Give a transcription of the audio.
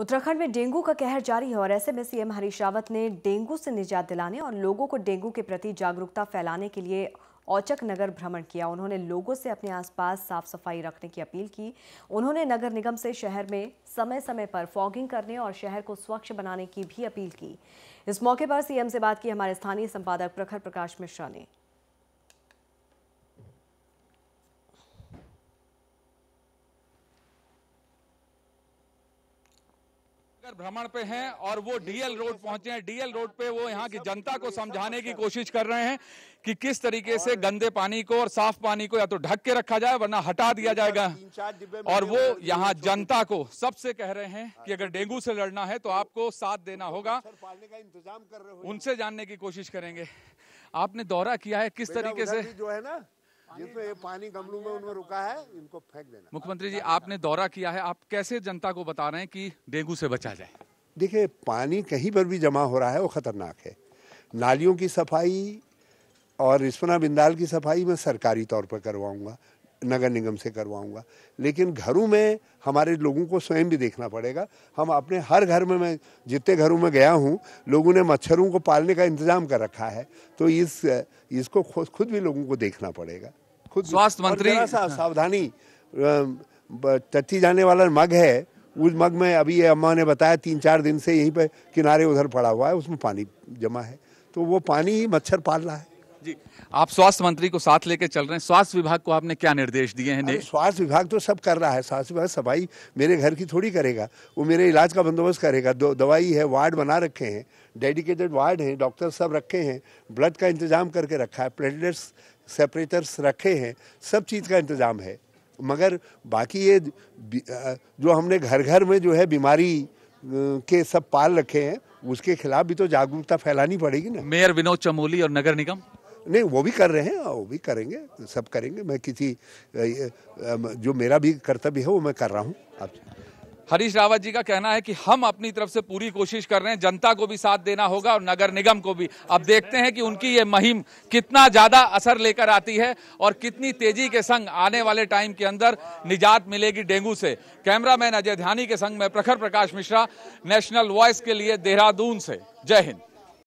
उत्तराखंड में डेंगू का कहर जारी है और ऐसे में सीएम हरीश रावत ने डेंगू से निजात दिलाने और लोगों को डेंगू के प्रति जागरूकता फैलाने के लिए औचक नगर भ्रमण किया उन्होंने लोगों से अपने आसपास साफ सफाई रखने की अपील की उन्होंने नगर निगम से शहर में समय समय पर फॉगिंग करने और शहर को स्वच्छ बनाने की भी अपील की इस मौके पर सीएम से बात की हमारे स्थानीय संपादक प्रखर प्रकाश मिश्रा ने अगर भ्रमण पे हैं और वो डीएल रोड पहुंचे हैं डीएल रोड पे वो यहाँ की जनता को समझाने की कोशिश कर रहे हैं कि किस तरीके से गंदे पानी को और साफ पानी को या तो ढक के रखा जाए वरना हटा दिया जाएगा और वो यहाँ जनता को सबसे कह रहे हैं कि अगर डेंगू से लड़ना है तो आपको साथ देना होगा उनसे जानने की कोशिश करेंगे आपने दौरा किया है किस तरीके से जो है ना जिसमें ये पानी गमलों में उनमें रुका है इनको फेंक देना मुख्यमंत्री जी आपने दौरा किया है आप कैसे जनता को बता रहे हैं कि डेंगू से बचा जाए देखिए पानी कहीं पर भी जमा हो रहा है वो खतरनाक है नालियों की सफाई और रिस्पना बिंदाल की सफाई मैं सरकारी तौर पर करवाऊंगा नगर निगम से करवाऊंगा लेकिन घरों में हमारे लोगों को स्वयं भी देखना पड़ेगा हम अपने हर घर में मैं जितने घरों में गया हूं लोगों ने मच्छरों को पालने का इंतज़ाम कर रखा है तो इस इसको खुद भी लोगों को देखना पड़ेगा खुद स्वास्थ्य मंत्री हाँ। सावधानी टट्टी जाने वाला मग है उस मग में अभी अम्मा ने बताया तीन चार दिन से यहीं पर किनारे उधर पड़ा हुआ है उसमें पानी जमा है तो वो पानी ही मच्छर पाल रहा है जी आप स्वास्थ्य मंत्री को साथ लेकर चल रहे हैं स्वास्थ्य विभाग को आपने क्या निर्देश दिए हैं स्वास्थ्य विभाग तो सब कर रहा है स्वास्थ्य विभाग सफाई मेरे घर की थोड़ी करेगा वो मेरे इलाज का बंदोबस्त करेगा दो दवाई है वार्ड बना रखे हैं डेडिकेटेड वार्ड हैं डॉक्टर सब रखे हैं ब्लड का इंतजाम करके रखा है प्लेटलेट्स सेपरेटर्स रखे हैं सब चीज़ का इंतजाम है मगर बाकी ये जो हमने घर घर में जो है बीमारी के सब पाल रखे हैं उसके खिलाफ भी तो जागरूकता फैलानी पड़ेगी ना मेयर विनोद चमोली और नगर निगम नहीं वो भी कर रहे हैं वो भी करेंगे सब करेंगे मैं किसी जो मेरा भी कर्तव्य है वो मैं कर रहा हूँ आप हरीश रावत जी का कहना है कि हम अपनी तरफ से पूरी कोशिश कर रहे हैं जनता को भी साथ देना होगा और नगर निगम को भी अब देखते हैं कि उनकी ये मुहिम कितना ज़्यादा असर लेकर आती है और कितनी तेजी के संग आने वाले टाइम के अंदर निजात मिलेगी डेंगू से कैमरामैन अजय ध्यानी के संग में प्रखर प्रकाश मिश्रा नेशनल वॉइस के लिए देहरादून से जय हिंद